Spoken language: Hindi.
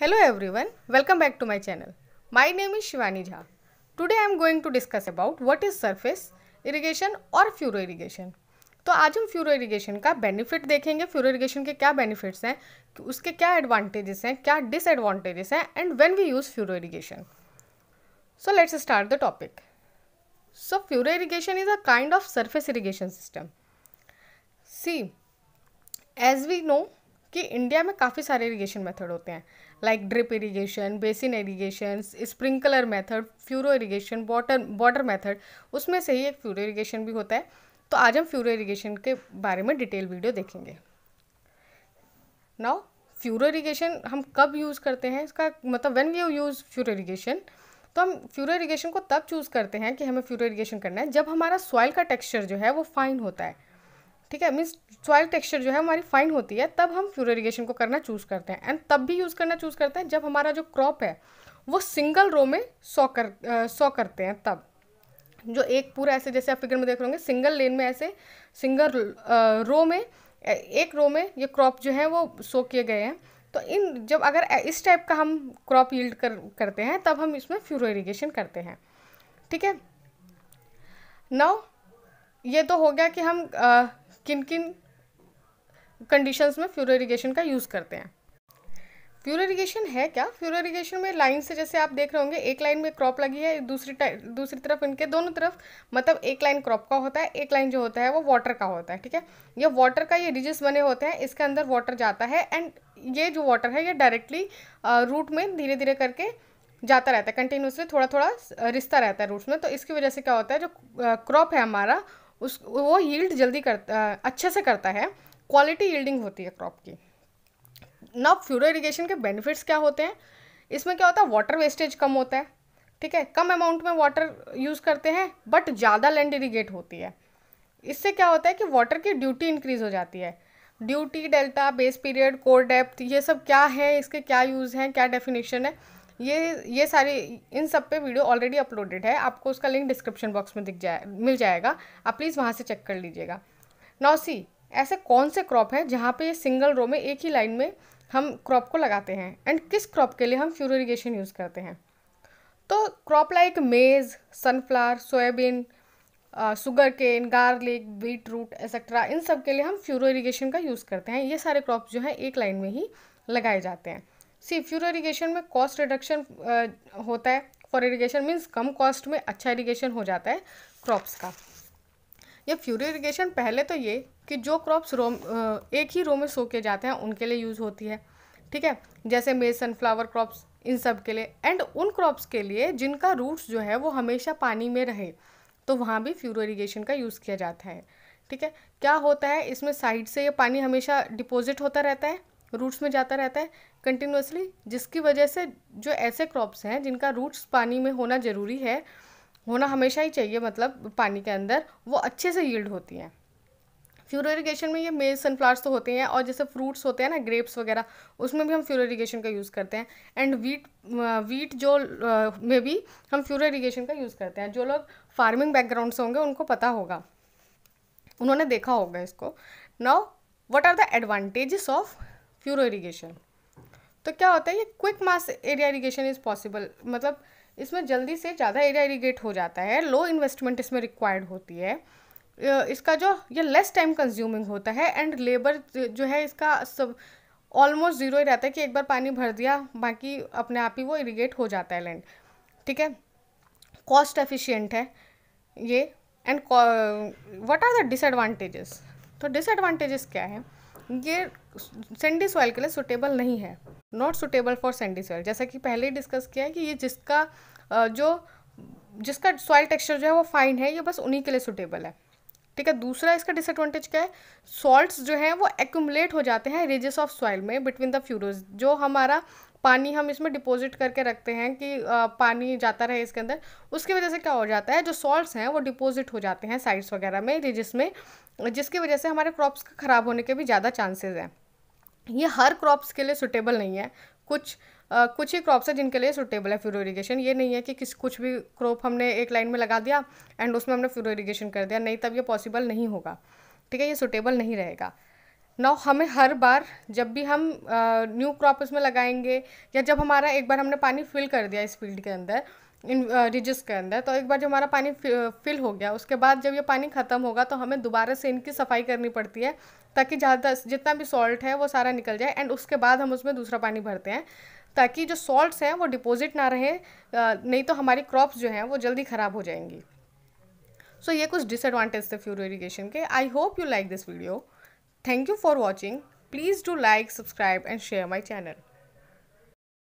Hello everyone welcome back to my channel my name is Shivani Jha today I am going to discuss about what is surface irrigation और फ्यूरो इरिगेशन तो आज हम फ्यूरो इरीगेशन का बेनिफिट देखेंगे फ्यूरो इरीगेशन के क्या बेनिफिट्स हैं उसके क्या एडवांटेजेस हैं क्या डिसएडवांटेजेस हैं and when we use furrow irrigation so let's start the topic so furrow irrigation is a kind of surface irrigation system see as we know कि इंडिया में काफ़ी सारे इरीगेशन मेथड होते हैं like drip irrigation basin irrigation sprinkler method furrow irrigation water water method उसमें से ही एक फ्यूरो इरीगेशन भी होता है तो आज हम फ्यूरो इरीगेशन के बारे में डिटेल वीडियो देखेंगे नाउ फ्यूरो इरीगेशन हम कब यूज़ करते हैं इसका मतलब when we you use furrow irrigation तो हम फ्यूरो इरीगेशन को तब चूज़ करते हैं कि हमें फ्यूरो इरीगेशन करना है जब हमारा सॉइल का टेक्स्चर जो है वो फाइन होता है ठीक है मीन्स सॉइल टेक्सचर जो है हमारी फाइन होती है तब हम फ्यूर इरीगेशन को करना चूज़ करते हैं एंड तब भी यूज़ करना चूज़ करते हैं जब हमारा जो क्रॉप है वो सिंगल रो में सो कर सो करते हैं तब जो एक पूरा ऐसे जैसे आप फिगर में देख रहे होंगे सिंगल लेन में ऐसे सिंगल रो में एक रो में ये क्रॉप जो है वो सो किए गए हैं तो इन जब अगर इस टाइप का हम क्रॉप यील्ड कर करते हैं तब हम इसमें फ्यूरो इरीगेशन करते हैं ठीक है नौ ये तो हो गया कि हम किन किन कंडीशंस में फ्यूर इरीगेशन का यूज़ करते हैं फ्यूर इरीगेशन है क्या फ्यूर इरीगेशन में लाइन से जैसे आप देख रहे होंगे एक लाइन में क्रॉप लगी है दूसरी दूसरी तरफ इनके दोनों तरफ मतलब एक लाइन क्रॉप का होता है एक लाइन जो होता है वो वाटर का होता है ठीक है ये वाटर का ये रिजिस बने होते हैं इसके अंदर वाटर जाता है एंड ये जो वाटर है ये डायरेक्टली रूट में धीरे धीरे करके जाता रहता है कंटिन्यूसली थोड़ा थोड़ा रिश्ता रहता है रूट्स में तो इसकी वजह से क्या होता है जो क्रॉप है हमारा उस वो यील्ड जल्दी करता अच्छे से करता है क्वालिटी यील्डिंग होती है क्रॉप की ना फ्यूरो इरीगेशन के बेनिफिट्स क्या होते हैं इसमें क्या होता है वाटर वेस्टेज कम होता है ठीक है कम अमाउंट में वाटर यूज़ करते हैं बट ज़्यादा लैंड इरीगेट होती है इससे क्या होता है कि वाटर की ड्यूटी इंक्रीज़ हो जाती है duty delta base period kor depth ये सब क्या है इसके क्या यूज़ हैं क्या डेफिनेशन है ये ये सारे इन सब पे वीडियो ऑलरेडी अपलोडेड है आपको उसका लिंक डिस्क्रिप्शन बॉक्स में दिख जाए मिल जाएगा आप प्लीज़ वहाँ से चेक कर लीजिएगा नौसी ऐसे कौन से क्रॉप हैं जहाँ पे सिंगल रो में एक ही लाइन में हम क्रॉप को लगाते हैं एंड किस क्रॉप के लिए हम इरीगेशन यूज़ करते हैं तो crop like maize sunflower soyabean sugarcane garlic beetroot etcetera इन सब के लिए हम फ्यूरो इरीगेशन का यूज़ करते हैं ये सारे क्रॉप जो हैं एक लाइन में ही लगाए जाते हैं सी फ्यूर इरीगेशन में कॉस्ट रिडक्शन uh, होता है फॉर इरीगेशन मीन्स कम कॉस्ट में अच्छा इरीगेशन हो जाता है क्रॉप्स का ये फ्यूर इरीगेशन पहले तो ये कि जो क्रॉप्स रो uh, एक ही रो में सो के जाते हैं उनके लिए यूज़ होती है ठीक है जैसे मेज सनफ्लावर क्रॉप्स इन सब के लिए एंड उन क्रॉप्स के लिए जिनका रूट्स जो है वो हमेशा पानी में रहे तो वहाँ भी फ्यूरो इरीगेशन का यूज़ किया जाता है ठीक है क्या होता है इसमें साइड से ये पानी हमेशा डिपॉजिट होता रहता है रूट्स में जाता रहता है कंटिन्यूसली जिसकी वजह से जो ऐसे क्रॉप्स हैं जिनका रूट्स पानी में होना ज़रूरी है होना हमेशा ही चाहिए मतलब पानी के अंदर वो अच्छे से यील्ड होती हैं फ्यूर इरीगेशन में ये मेल सनफ्लावर्स तो होते हैं और जैसे फ्रूट्स होते हैं ना ग्रेप्स वगैरह उसमें भी हम फ्यूर इरीगेशन का यूज़ करते हैं एंड वीट वीट जो में भी हम फ्यूर इरीगेशन का यूज़ करते हैं जो लोग फार्मिंग बैकग्राउंड से होंगे उनको पता होगा उन्होंने देखा होगा इसको now what are the advantages of furrow irrigation तो क्या होता है ये quick mass area irrigation is possible मतलब इसमें जल्दी से ज़्यादा एरिया इरीगेट हो जाता है लो इन्वेस्टमेंट इसमें रिक्वायर्ड होती है इसका जो ये लेस टाइम कंज्यूमिंग होता है एंड लेबर जो है इसका सब ऑलमोस्ट ज़ीरो ही रहता है कि एक बार पानी भर दिया बाकी अपने आप ही वो इरीगेट हो जाता है लैंड ठीक है कॉस्ट एफिशिएंट है ये and what are the disadvantages तो डिसएडवांटेजेस क्या है ये सेंडी सॉइल के लिए सुटेबल नहीं है not suitable for sandy soil जैसा कि पहले ही डिस्कस किया है कि ये जिसका जो जिसका सॉइल टेक्सचर जो है वो फाइन है ये बस उन्हीं के लिए सुटेबल है ठीक है दूसरा इसका डिसएडवांटेज क्या है सॉल्ट्स जो हैं वो एक्यूमुलेट हो जाते हैं रेजेस ऑफ सॉइल में बिटवीन द फ्यूरोज जो हमारा पानी हम इसमें डिपॉजिट करके रखते हैं कि आ, पानी जाता रहे इसके अंदर उसकी वजह से क्या हो जाता है जो सॉल्ट्स हैं वो डिपॉजिट हो जाते हैं साइड्स वगैरह में रिजिस में जिसकी वजह से हमारे क्रॉप्स का ख़राब होने के भी ज़्यादा चांसेज हैं ये हर क्रॉप्स के लिए सुटेबल नहीं है कुछ कुछ ही क्रॉप्स है जिनके लिए सुटेबल है फ्यूरो इरीगेशन ये नहीं है कि किस कुछ भी क्रॉप हमने एक लाइन में लगा दिया एंड उसमें हमने फ्यूरो इरीगेशन कर दिया नहीं तब ये पॉसिबल नहीं होगा ठीक है ये सुटेबल नहीं रहेगा नौ हमें हर बार जब भी हम न्यू क्रॉप उसमें लगाएंगे या जब हमारा एक बार हमने पानी फिल कर दिया इस फील्ड के अंदर इन रिजिस के अंदर तो एक बार जब हमारा पानी फिल हो गया उसके बाद जब ये पानी ख़त्म होगा तो हमें दोबारा से इनकी सफाई करनी पड़ती है ताकि ज़्यादा जितना भी सॉल्ट है वो सारा निकल जाए एंड उसके बाद हम उसमें दूसरा पानी भरते हैं ताकि जो सॉल्ट्स हैं वो डिपॉजिट ना रहे नहीं तो हमारी क्रॉप्स जो हैं वो जल्दी ख़राब हो जाएंगी सो so, ये कुछ डिसएडवांटेज थे फ्यूर इरीगेशन के I hope you like this video Thank you for watching. Please do like, subscribe and share my channel.